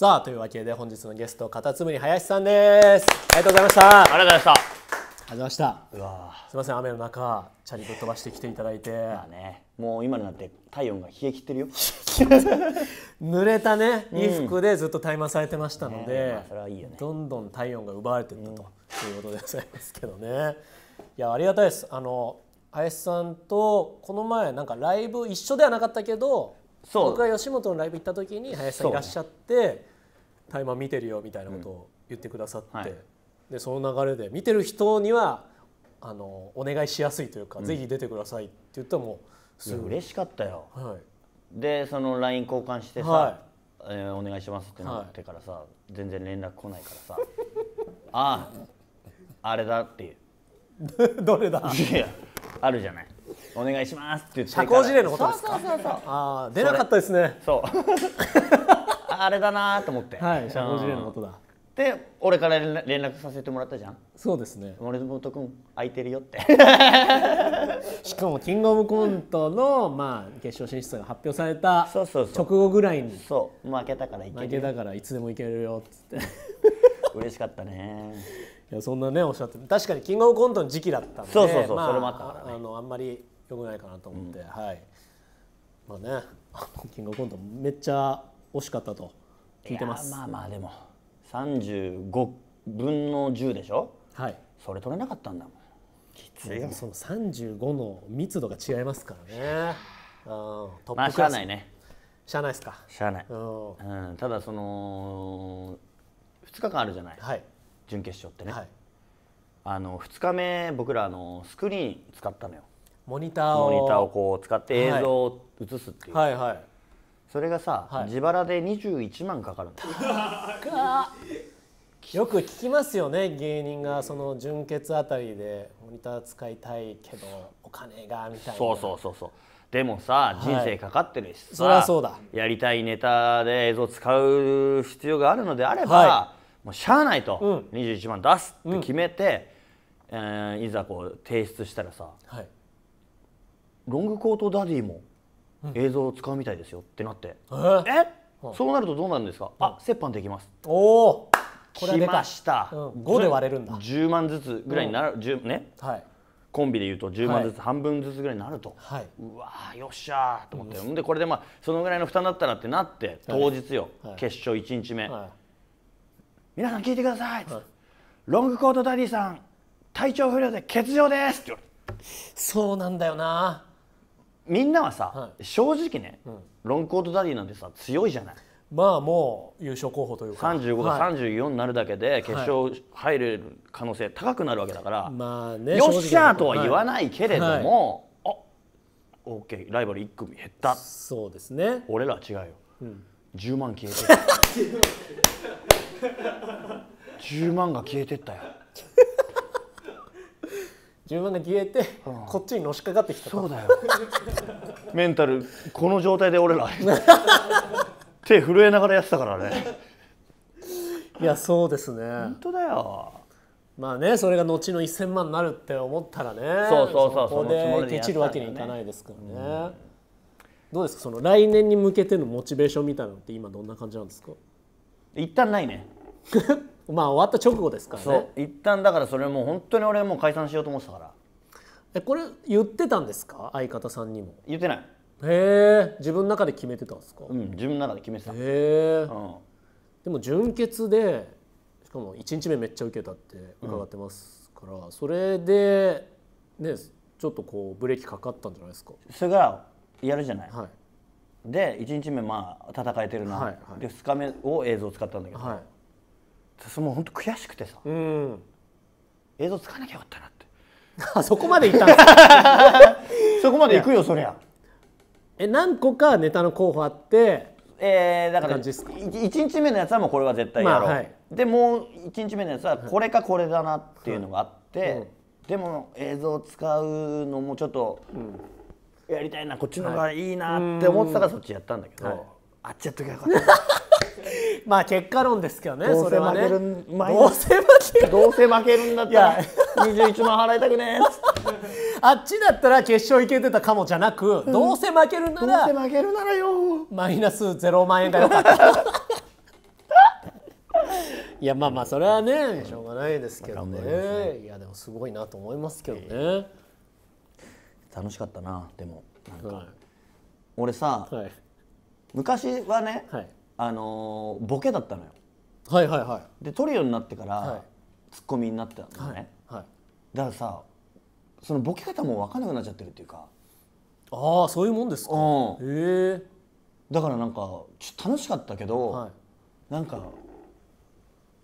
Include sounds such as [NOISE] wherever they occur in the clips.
さあというわけで本日のゲストカタツムリ林さんですありがとうございましたありがとうございましたありがとうございましたわすみません雨の中チャリと飛ばしてきていただいてねもう今になって体温が冷え切ってるよ [LAUGHS] 濡れたね衣服でずっと怠慢されてましたので、うんねまあ、それはいいよねどんどん体温が奪われてったと、うん、いうことでございますけどねいやありがたいですあの林さんとこの前なんかライブ一緒ではなかったけど僕が吉本のライブ行った時に林さんいらっしゃって、ね、タイマー見てるよみたいなことを言ってくださって、はい、でその流れで見てる人にはあのお願いしやすいというか、うん、ぜひ出てくださいって言ったらもうす嬉しかったよ、はい、でその LINE 交換してさ、はい、えー、お願いします」ってなってからさ、はい、全然連絡来ないからさ「[LAUGHS] あああれだ」っていう [LAUGHS] どれだいやあるじゃないお願いしますって言って社交辞令のことですかそうそうそうそうああ出なかったですねそう [LAUGHS] あれだなと思ってはい社交辞令のことだで俺から連絡させてもらったじゃんそうですね森本君空いてるよって [LAUGHS] しかもキングオブコントの、まあ、決勝進出が発表された直後ぐらいにそう負けたからいける負けたからいつでもいけるよっつって [LAUGHS] 嬉しかったねいやそんなねおっしゃって確かにキングオブコントの時期だったんでそうそうそう、まあ、それもあったから、ね、あのあんまりよくないかなと思って、うん、はいまあね [LAUGHS] キングオブコントめっちゃ惜しかったと聞いてますまあまあでも35分の10でしょはいそれ取れなかったんだもんきついよその35の密度が違いますからね、うん、トップクラス、まあ、ないねしゃあないですかしゃあない、うん、ただその2日間あるじゃない、はい、準決勝ってね、はい、あの2日目僕らのスクリーン使ったのよモニターをモニターをこう使って映像を映すっていう、はい、はいはいそれがさ、はい、自腹で21万かかるよく聞きますよね芸人がその純潔あたりでモニター使いたいけどお金がみたいなそうそうそうそうでもさ人生かかってるしさ、はい、そそうだやりたいネタで映像使う必要があるのであれば、はい、もうしゃあないと、うん、21万出すって決めて、うん、えー、いざこう提出したらさ、はい、ロングコートダディも映像を使うみたいですよってなって、えそうなるとどうなるんですか、あ折半できますおおこれました、うん、5で割れるんだ10万ずつぐらいになる、うね、はい、コンビでいうと10万ずつ、半分ずつぐらいになると、はい、うわよっしゃと思って、でこれでまあそのぐらいの負担だったらってなって当日よ、決勝1日目、皆さん聞いてください、ロングコートダディさん体調不良で欠場ですって言われそうなんだよなみんなはさ、はい正直ね、うんロングコートダディなんてさ強いじゃないまあもう優勝候補というか35がは34になるだけで決勝入れる可能性高くなるわけだから、まあねよっしゃーとは言わないけれども、あオッケーライバル1組減ったそうですね俺らは違うよ、10万消えてった10 [LAUGHS] 万が消えてったよ自分が消えて、うん、こっちにのしかかってきたそうだよ [LAUGHS] メンタルこの状態で俺ら [LAUGHS] 手震えながらやってたからねいやそうですね本当だよまあねそれが後の1000万になるって思ったらねそうそうそうそうでケチるわけにいかないですからね、うん、どうですかその来年に向けてのモチベーションみたいなのって今どんな感じなんですか一旦ないね [LAUGHS] まあ終わった直後ですからねそう一旦だからそれもう本当に俺もう解散しようと思ってたからえこれ言ってたんですか相方さんにも言ってないへえ自分の中で決めてたんですかうん自分の中で決めてたへえ、うん、でも純潔でしかも1日目めっちゃ受けたって伺ってますから、うん、それでねちょっとこうブレーキかかったんじゃないですかそれがやるじゃない、はい、で1日目まあ戦えてるな、はいはい、で2日目を映像使ったんだけど、はいその本当悔しくてさ、うん、映像つかなきゃよかったなって [LAUGHS] そこまでいったんです [LAUGHS] そこまでいくよそりゃえ何個かネタの候補あってえー、だから1日目のやつはもうこれは絶対やろう、まあはい、でもう1日目のやつはこれかこれだなっていうのがあって、はいうん、でも映像使うのもちょっと、やりたいなこっちの方がいいなって思ってたからそっちやったんだけど、はい、あっちやっときゃよかったまあ結果論ですけどねどうせ負ける、ね、どうせ負けるどうせ負けるんだったら21万払いたくねえ [LAUGHS] あっちだったら決勝いけてたかもじゃなく、うん、どうせ負けるならどうせ負けるならよマイナス0万円がよかったいやまあまあそれはねしょうがないですけどね、ね、いやでもすごいなと思いますけどね、えー、楽しかったなでもなんか、はい、俺さ、はい、昔はね、はいあのボケだったのよはいはいはいでトリオになってから、はいツッコミになってたんだよね、はいだからさそのボケ方も分かんなくなっちゃってるっていうかああそういうもんですかうへえだからなんかちょっと楽しかったけど、はいなんか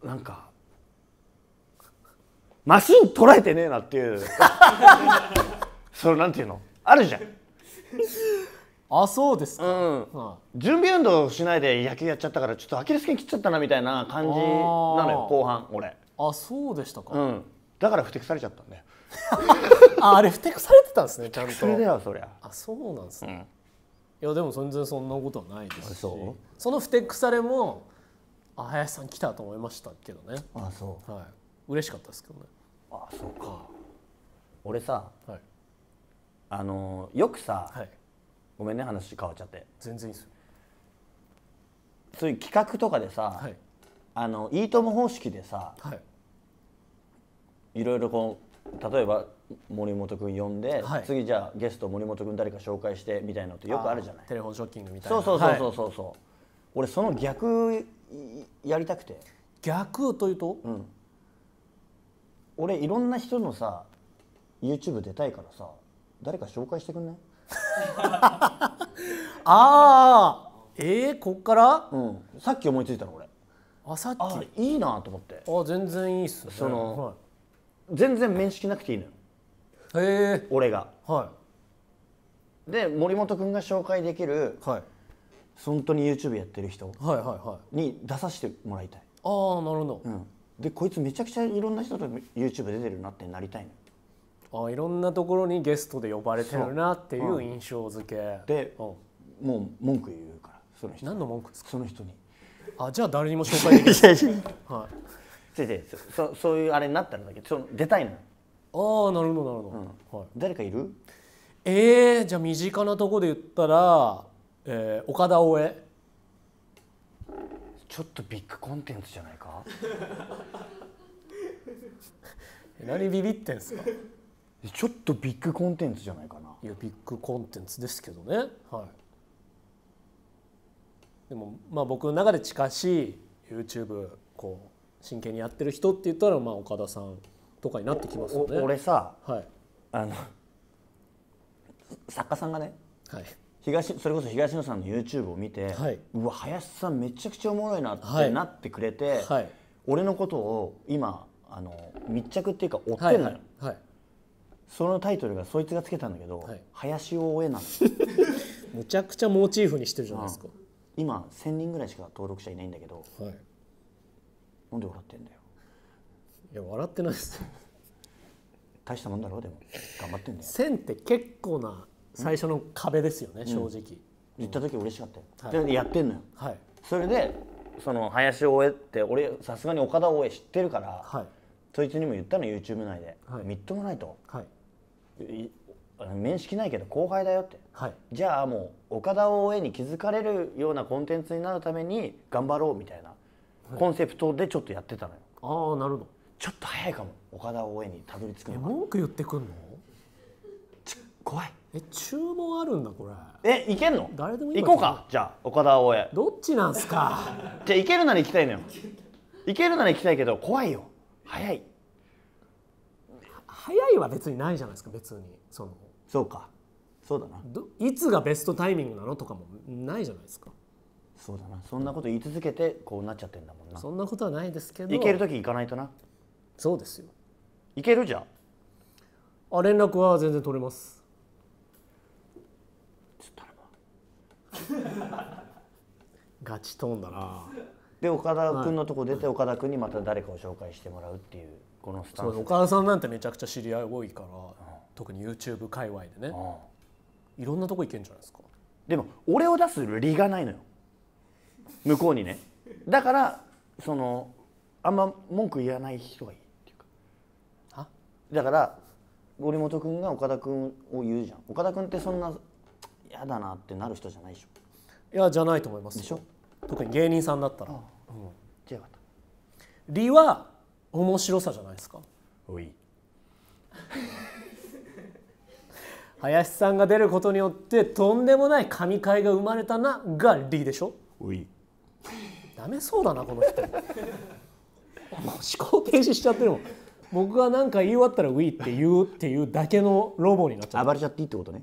なんかマシン捉えてねえなっていう [LAUGHS] そのなんていうのあるじゃんあそうですか、うん準備運動しないで野球やっちゃったからちょっとアキレス腱切っちゃったなみたいな感じなのよ後半俺、あ、そうでしたか、うん、だからてくされちゃったね [LAUGHS] ああれふてくされてたんですねちゃんとそれではそりゃ、あそうなんですね、うんいやでも全然そんなことはないですしそそのふてくされもあ林さん来たと思いましたけどねあそはい嬉しかったですけどねあそうか俺さはいあのよくさ、はいごめんね話変わっちゃって全然いいですよそういう企画とかでさ「はい、あのいいとも」方式でさ、はい、いろいろこう例えば森本君呼んで、はい、次じゃあゲスト森本君誰か紹介してみたいのってよくあるじゃないテレフォンショッキングみたいなそうそうそうそうそう、はい、俺その逆やりたくて逆というと、うん、俺いろんな人のさ YouTube 出たいからさ誰か紹介してくんない [LAUGHS] ああえー、こっから、うん、さっき思いついたの俺あさっきいいなと思ってあ全然いいっすねその、はい、全然面識なくていいのよへえ俺がはいで森本君が紹介できる、はい、本当に YouTube やってる人に出させてもらいたい、はいはい、ああなるほど、うん、でこいつめちゃくちゃいろんな人と YouTube 出てるなってなりたいのあいろんなところにゲストで呼ばれてるなっていう印象付け、うで、うん、もう文句言うからその人何の文句ですかその人にあじゃあ誰にも紹介できない [LAUGHS] はい、違そそういうあれになったんだけどその出たいのああなるほどなるほど、はい、誰かいるえー、じゃあ身近なとこで言ったら、えー、岡田大江ちょっとビッグコンテンツじゃないか [LAUGHS] 何ビビってんすかちょっとビッグコンテンツじゃないかないやビッグコンテンツですけどね、はい、でもまあ僕の中で近しい YouTube こう真剣にやってる人って言ったらまあ岡田さんとかになってきますよね俺さ、はい、あの作家さんがね、はい、東それこそ東野さんの YouTube を見て、はい、うわ林さんめちゃくちゃおもろいなってなってくれて、はい、俺のことを今あの密着っていうか追ってんのよ、はいはい、はいそのタイトルがそいつがつけたんだけど、はい、林を追えなんむ [LAUGHS] ちゃくちゃモチーフにしてるじゃないですか、うん、今1,000人ぐらいしか登録者いないんだけど、はい、なんで笑ってんだよいや笑ってないです大したもんだろうでも頑張ってんだよ1,000って結構な最初の壁ですよね、うん、正直、うん、行った時嬉しかったよ、はい、やってんのよ、はい、それでその林を追えって俺さすがに岡田大江知ってるから、はい、そいつにも言ったの YouTube 内で、はい、みっともないと、はい、面識ないけど後輩だよって、はい、じゃあもう岡田応援に気づかれるようなコンテンツになるために頑張ろうみたいなコンセプトでちょっとやってたのよ、はい、ああなるほどちょっと早いかも岡田応援にたどり着くの文句言ってくんの怖いえ注文あるんだこれえいけんの誰でもい行こうかじゃあ岡田応援どっちなんすかじゃあ行けるなら行きたいのよ行けるなら行きたいけど怖いよ早い早いは別にないじゃないですか別にそのそうかそうだなどいつがベストタイミングなのとかもないじゃないですかそうだなそんなこと言い続けてこうなっちゃってんだもんなそんなことはないですけど行ける時行かないとなそうですよ行けるじゃんあ連絡は全然取れますちょっと頼 [LAUGHS] ガチトーンだなで岡田君のとこ出て、岡田君にまた誰かを紹介してもらうっていうこのスタンス岡田さんなんてめちゃくちゃ知り合い多いから、特に YouTube 界隈でね、いろんなとこ行けんじゃないですかでも俺を出す理がないのよ向こうにねだからそのあんま文句言わない人がいいっていうかだから森本君が岡田君を言うじゃん岡田君ってそんな嫌だなってなる人じゃないでしょいやじゃないと思いますでしょ特に芸人さんだったら、うん、じゃあよかった理は面白さじゃないですかおい [LAUGHS] 林さんが出ることによってとんでもない神回が生まれたなが理でしょおいダメそうだなこの人もう [LAUGHS] 思考停止しちゃってるもん僕が何か言い終わったら「ウィ」ー」って言うっていうだけのロボになっちゃう暴れちゃっていいってことね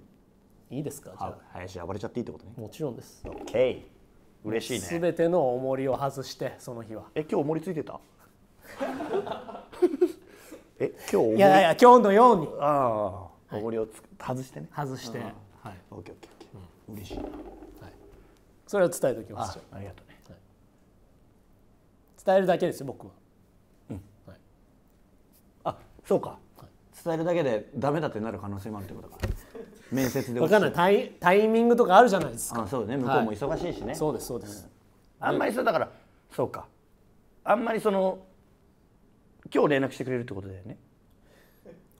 いいですかじゃあ林暴れちゃっていいってことねもちろんです OK 嬉しいね全ての重りを外してその日はえ今日重りついてたえ今日いやいや今日のようにああ、おごりを外してね外して、はい、オッケーオッケー、うん、嬉しいな、はい、それを伝えておきますありがとうね、はい、伝えるだけですよ僕は、うんはい、あそうか、はい、伝えるだけでダメだってなる可能性もあるってことか面接で分かんないタイタイミングとかあるじゃないですかあそうね向こうも忙しいしね、はい、そうですそうです、うん、あんまりそうだからそうかあんまりその今日連絡してくれるってことだよね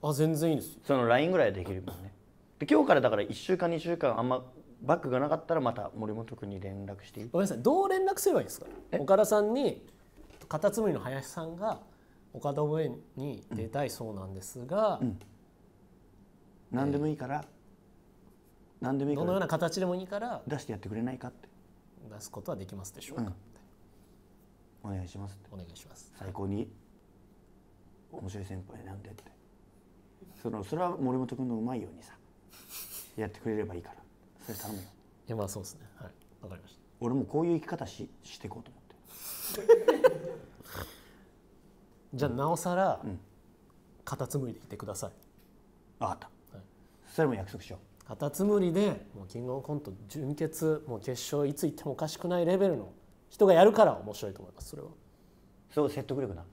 あ全然いいですその LINE ぐらいはできるもんねで今日からだから1週間2週間あんまバックがなかったらまた森本君に連絡していいごめんなさいどう連絡すればいいですか岡田さんにカタツムリの林さんが岡田応援に出たいそうなんですが、うん、何でもいいから、何でもいいどのような形でもいいから出してやってくれないかって出すことはできますでしょうか、うん、お願いしますお願いします最高に面白い先輩なんでってそのそれは森本君のうまいようにさやってくれればいいからそれ頼むよいやまあそうですねはいわかりました俺もこういう生き方ししていこうと思って [LAUGHS] じゃあなおさら、うん、片つむりでいてください分かった、はい、それも約束しよう片つむりでもうキングオブコント準決もう決勝いつ行ってもおかしくないレベルの人がやるから面白いと思いますそれはそう説得力な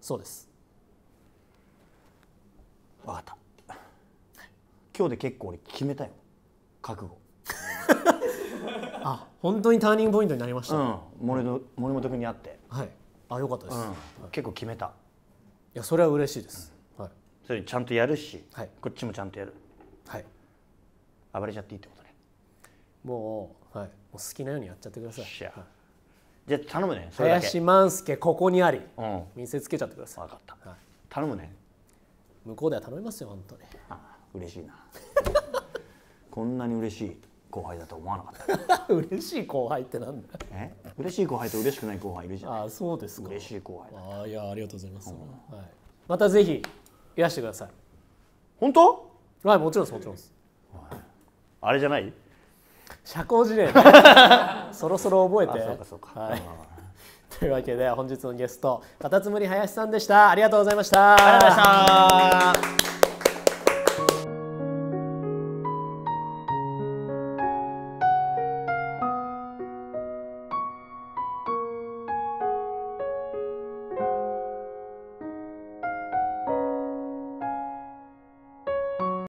そうです分かった今日で結構俺決めたよ覚悟 [LAUGHS] あ本当にターニングポイントになりました、うん森森本君に会って、はいあよかったです、うん結構決めたいやそれは嬉しいです、はいそれちゃんとやるし、はいこっちもちゃんとやるはい暴れちゃっていいってことねもう,、はい、もう好きなようにやっちゃってくださよいっしゃ、はいじゃあ頼むねそれだけ林うん満ここにあり見せつけちゃってください分かった、はい頼むね向こうでは頼みますよ本当に嬉しいなこんなに嬉しい後輩だと思わなかった [LAUGHS] 嬉しい後輩ってなんだえ嬉しい後輩と嬉しくない後輩いるじゃんあそうですか嬉しい後輩あいやありがとうございます、うん、はい、またぜひいらしてください本当はいもちろんもちろんですあれじゃない社交辞令、ね、[LAUGHS] そろそろ覚えてそうかそうか、はいというわけで本日のゲストカタツムリ林さんでしたありがとうございましたありがとうございました